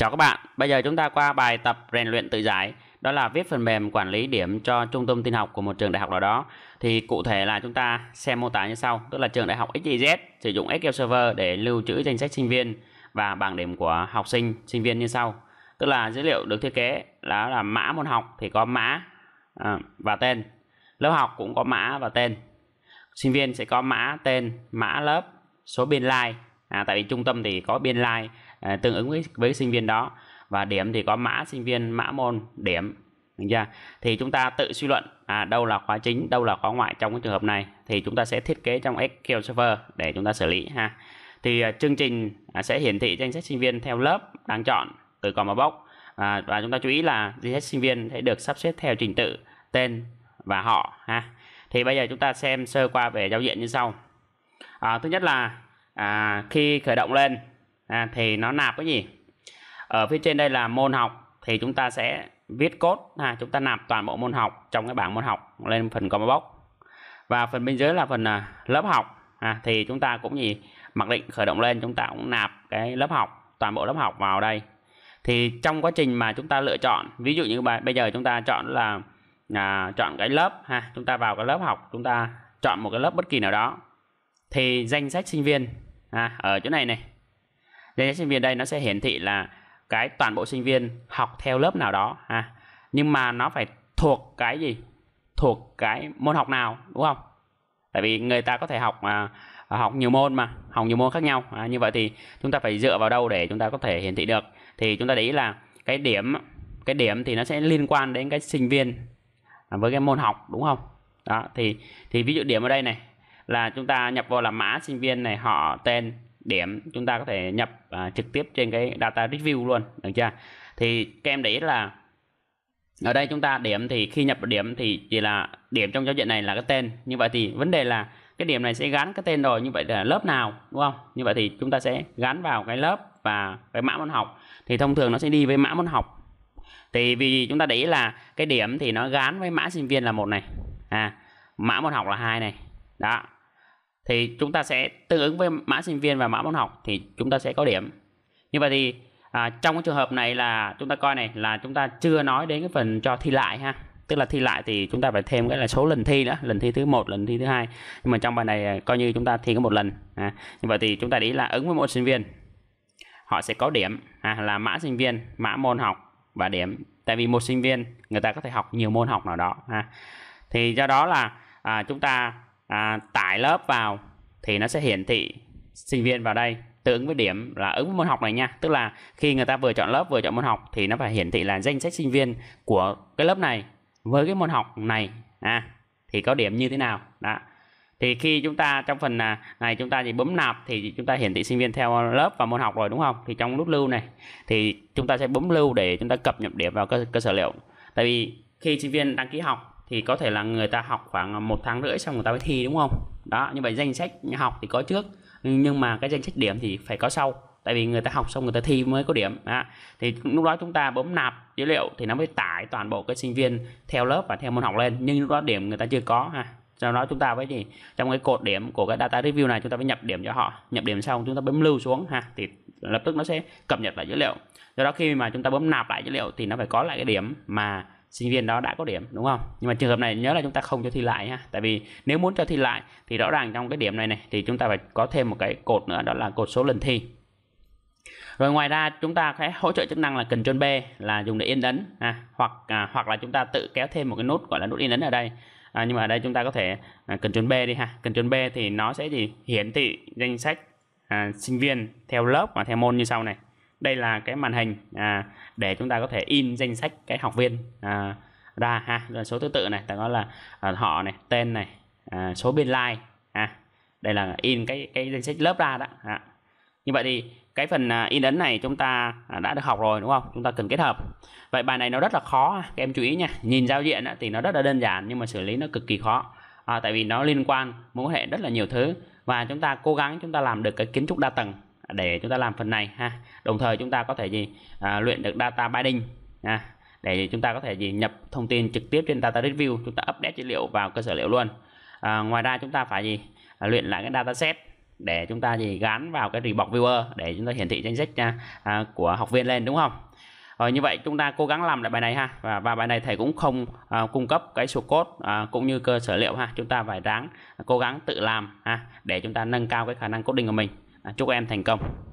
Chào các bạn, bây giờ chúng ta qua bài tập rèn luyện tự giải Đó là viết phần mềm quản lý điểm cho trung tâm tin học của một trường đại học nào đó Thì cụ thể là chúng ta xem mô tả như sau Tức là trường đại học XYZ sử dụng Excel Server để lưu trữ danh sách sinh viên và bảng điểm của học sinh, sinh viên như sau Tức là dữ liệu được thiết kế là, là mã môn học thì có mã à, và tên Lớp học cũng có mã và tên Sinh viên sẽ có mã, tên, mã lớp, số biên lai like. à, Tại vì trung tâm thì có biên lai like À, tương ứng với, với sinh viên đó và điểm thì có mã sinh viên mã môn điểm được chưa? Thì chúng ta tự suy luận à, đâu là khóa chính, đâu là khóa ngoại trong cái trường hợp này thì chúng ta sẽ thiết kế trong SQL server để chúng ta xử lý ha. Thì à, chương trình à, sẽ hiển thị danh sách sinh viên theo lớp đang chọn từ còm bốc à, và chúng ta chú ý là danh sách sinh viên sẽ được sắp xếp theo trình tự tên và họ ha. Thì bây giờ chúng ta xem sơ qua về giao diện như sau. À, thứ nhất là à, khi khởi động lên à, thì nó nạp cái gì ở phía trên đây là môn học thì chúng ta sẽ viết code ha chúng ta nạp toàn bộ môn học trong cái bảng môn học lên phần combo box và phần bên dưới là phần à, lớp học à, thì chúng ta cũng gì mặc định khởi động lên chúng ta cũng nạp cái lớp học toàn bộ lớp học vào đây thì trong quá trình mà chúng ta lựa chọn ví dụ như bây giờ chúng ta chọn là à, chọn cái lớp ha chúng ta vào cái lớp học chúng ta chọn một cái lớp bất kỳ nào đó thì danh sách sinh viên à, ở chỗ này này danh sinh viên đây nó sẽ hiển thị là cái toàn bộ sinh viên học theo lớp nào đó ha à, nhưng mà nó phải thuộc cái gì thuộc cái môn học nào đúng không tại vì người ta có thể học à, học nhiều môn mà học nhiều môn khác nhau à, như vậy thì chúng ta phải dựa vào đâu để chúng ta có thể hiển thị được thì chúng ta để ý là cái điểm cái điểm thì nó sẽ liên quan đến cái sinh viên với cái môn học đúng không đó thì thì ví dụ điểm ở đây này là chúng ta nhập vào là mã sinh viên này họ tên điểm chúng ta có thể nhập à, trực tiếp trên cái data review luôn được chưa thì các em để ý là ở đây chúng ta điểm thì khi nhập điểm thì chỉ là điểm trong giao diện này là cái tên như vậy thì vấn đề là cái điểm này sẽ gắn cái tên rồi như vậy là lớp nào đúng không như vậy thì chúng ta sẽ gắn vào cái lớp và cái mã môn học thì thông thường nó sẽ đi với mã môn học thì vì chúng ta để ý là cái điểm thì nó gắn với mã sinh viên là một này à mã môn học là hai này đó thì chúng ta sẽ tương ứng với mã sinh viên và mã môn học thì chúng ta sẽ có điểm như vậy thì à, trong cái trường hợp này là chúng ta coi này là chúng ta chưa nói đến cái phần cho thi lại ha tức là thi lại thì chúng ta phải thêm cái là số lần thi nữa lần thi thứ một lần thi thứ hai nhưng mà trong bài này à, coi như chúng ta thi có một lần à, như vậy thì chúng ta đi là ứng với một sinh viên họ sẽ có điểm à, là mã sinh viên mã môn học và điểm tại vì một sinh viên người ta có thể học nhiều môn học nào đó ha. thì do đó là à, chúng ta à, tải lớp vào thì nó sẽ hiển thị sinh viên vào đây tương ứng với điểm là ứng với môn học này nha tức là khi người ta vừa chọn lớp vừa chọn môn học thì nó phải hiển thị là danh sách sinh viên của cái lớp này với cái môn học này à thì có điểm như thế nào đó thì khi chúng ta trong phần à, này chúng ta chỉ bấm nạp thì chúng ta hiển thị sinh viên theo lớp và môn học rồi đúng không thì trong nút lưu này thì chúng ta sẽ bấm lưu để chúng ta cập nhật điểm vào cơ, cơ sở liệu tại vì khi sinh viên đăng ký học thì có thể là người ta học khoảng một tháng rưỡi xong người ta mới thi đúng không đó như vậy danh sách học thì có trước nhưng mà cái danh sách điểm thì phải có sau tại vì người ta học xong người ta thi mới có điểm à, thì lúc đó chúng ta bấm nạp dữ liệu thì nó mới tải toàn bộ cái sinh viên theo lớp và theo môn học lên nhưng lúc đó điểm người ta chưa có ha sau đó chúng ta với gì trong cái cột điểm của cái data review này chúng ta phải nhập điểm cho họ nhập điểm xong chúng ta bấm lưu xuống ha thì lập tức nó sẽ cập nhật lại dữ liệu do đó khi mà chúng ta bấm nạp lại dữ liệu thì nó phải có lại cái điểm mà sinh viên đó đã có điểm đúng không nhưng mà trường hợp này nhớ là chúng ta không cho thi lại ha tại vì nếu muốn cho thi lại thì rõ ràng trong cái điểm này này thì chúng ta phải có thêm một cái cột nữa đó là cột số lần thi rồi ngoài ra chúng ta sẽ hỗ trợ chức năng là cần Ctrl B là dùng để in ấn à, hoặc à, hoặc là chúng ta tự kéo thêm một cái nút gọi là nút in ấn ở đây à, nhưng mà ở đây chúng ta có thể à, Ctrl B đi ha Cần Ctrl B thì nó sẽ gì hiển thị danh sách à, sinh viên theo lớp và theo môn như sau này đây là cái màn hình à, để chúng ta có thể in danh sách cái học viên à, ra ha là số thứ tự này ta gọi là à, họ này tên này à, số biên lai à, đây là in cái cái danh sách lớp ra đó à. như vậy thì cái phần à, in ấn này chúng ta à, đã được học rồi đúng không chúng ta cần kết hợp vậy bài này nó rất là khó các em chú ý nha nhìn giao diện thì nó rất là đơn giản nhưng mà xử lý nó cực kỳ khó à, tại vì nó liên quan mối quan hệ rất là nhiều thứ và chúng ta cố gắng chúng ta làm được cái kiến trúc đa tầng để chúng ta làm phần này ha đồng thời chúng ta có thể gì à, luyện được data binding ha để chúng ta có thể gì nhập thông tin trực tiếp trên data review chúng ta update dữ liệu vào cơ sở liệu luôn à, ngoài ra chúng ta phải gì à, luyện lại cái dataset để chúng ta gì gắn vào cái report viewer để chúng ta hiển thị danh sách à, của học viên lên đúng không rồi ờ, như vậy chúng ta cố gắng làm lại bài này ha và, và bài này thầy cũng không à, cung cấp cái số code à, cũng như cơ sở liệu ha chúng ta phải ráng à, cố gắng tự làm ha để chúng ta nâng cao cái khả năng coding của mình À, chúc em thành công